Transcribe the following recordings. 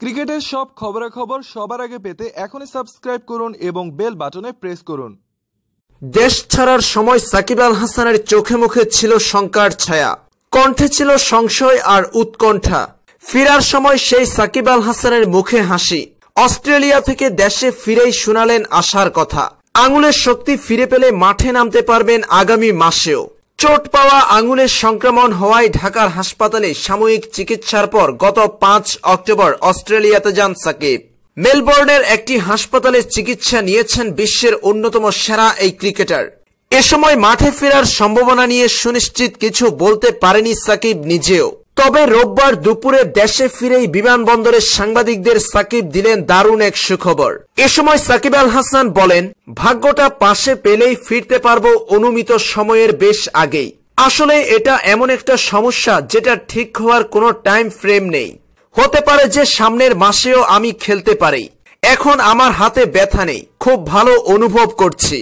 ক্রিকেটের সব খবরাখবর সবার আগে পেতে এখনই সাবস্ক্রাইব করুন এবং বেল বাটনে প্রেস করুন দেশ ছাড়ার সময় সাকিব আল হাসানের চোখে মুখে ছিল শঙ্কার ছায়া কণ্ঠে ছিল সংশয় আর উৎকণ্ঠা ফেরার সময় সেই সাকিব আল হাসানের মুখে হাসি অস্ট্রেলিয়া থেকে দেশে ফিরেই শোনালেন আসার কথা আঙুলের শক্তি ফিরে পেলে মাঠে নামতে পারবেন আগামী মাসেও চোট পাওয়া আঙুলের সংক্রমণ হওয়ায় ঢাকার হাসপাতালে সাময়িক চিকিৎসার পর গত পাঁচ অক্টোবর অস্ট্রেলিয়াতে যান সাকিব মেলবোর্নের একটি হাসপাতালে চিকিৎসা নিয়েছেন বিশ্বের অন্যতম সেরা এই ক্রিকেটার এ সময় মাঠে ফেরার সম্ভাবনা নিয়ে সুনিশ্চিত কিছু বলতে পারেনি সাকিব নিজেও তবে রোববার দুপুরে দেশে ফিরেই বিমানবন্দরে সাংবাদিকদের সাকিব দিলেন দারুণ এক সুখবর এ সময় সাকিব আল হাসান বলেন ভাগ্যটা পাশে পেলেই ফিরতে পারবো অনুমিত সময়ের বেশ আগেই আসলে এটা এমন একটা সমস্যা যেটা ঠিক হওয়ার কোনো টাইম ফ্রেম নেই হতে পারে যে সামনের মাসেও আমি খেলতে পারি এখন আমার হাতে ব্যথা নেই খুব ভালো অনুভব করছি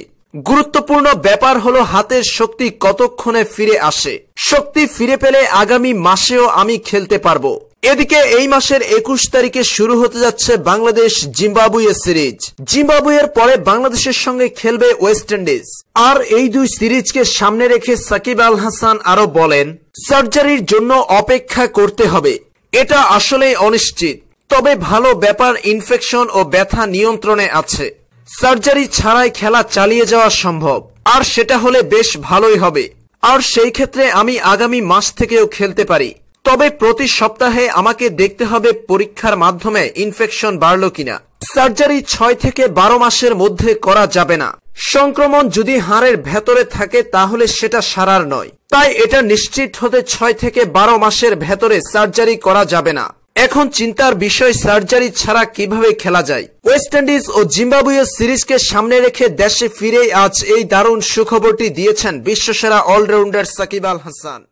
গুরুত্বপূর্ণ ব্যাপার হলো হাতের শক্তি কতক্ষণে ফিরে আসে শক্তি ফিরে পেলে আগামী মাসেও আমি খেলতে পারবো এদিকে এই মাসের একুশ তারিখে শুরু হতে যাচ্ছে বাংলাদেশ জিম্বাবুয়ে সিরিজ জিম্বাবুয়ের পরে বাংলাদেশের সঙ্গে খেলবে ওয়েস্ট ইন্ডিজ আর এই দুই সিরিজকে সামনে রেখে সাকিব আল হাসান আরো বলেন সার্জারির জন্য অপেক্ষা করতে হবে এটা আসলেই অনিশ্চিত তবে ভালো ব্যাপার ইনফেকশন ও ব্যথা নিয়ন্ত্রণে আছে সার্জারি ছাড়াই খেলা চালিয়ে যাওয়া সম্ভব আর সেটা হলে বেশ ভালোই হবে আর সেই ক্ষেত্রে আমি আগামী মাস থেকেও খেলতে পারি তবে প্রতি সপ্তাহে আমাকে দেখতে হবে পরীক্ষার মাধ্যমে ইনফেকশন বাড়ল কিনা সার্জারি ছয় থেকে বারো মাসের মধ্যে করা যাবে না সংক্রমণ যদি হাড়ের ভেতরে থাকে তাহলে সেটা সারার নয় তাই এটা নিশ্চিত হতে ছয় থেকে বারো মাসের ভেতরে সার্জারি করা যাবে না এখন চিন্তার বিষয় সার্জারি ছাড়া কিভাবে খেলা যায় ওয়েস্ট ইন্ডিজ ও জিম্বাবুয়ে সিরিজকে সামনে রেখে দেশে ফিরে আজ এই দারুণ সুখবরটি দিয়েছেন বিশ্বসেরা অলরাউন্ডার সাকিব আল হাসান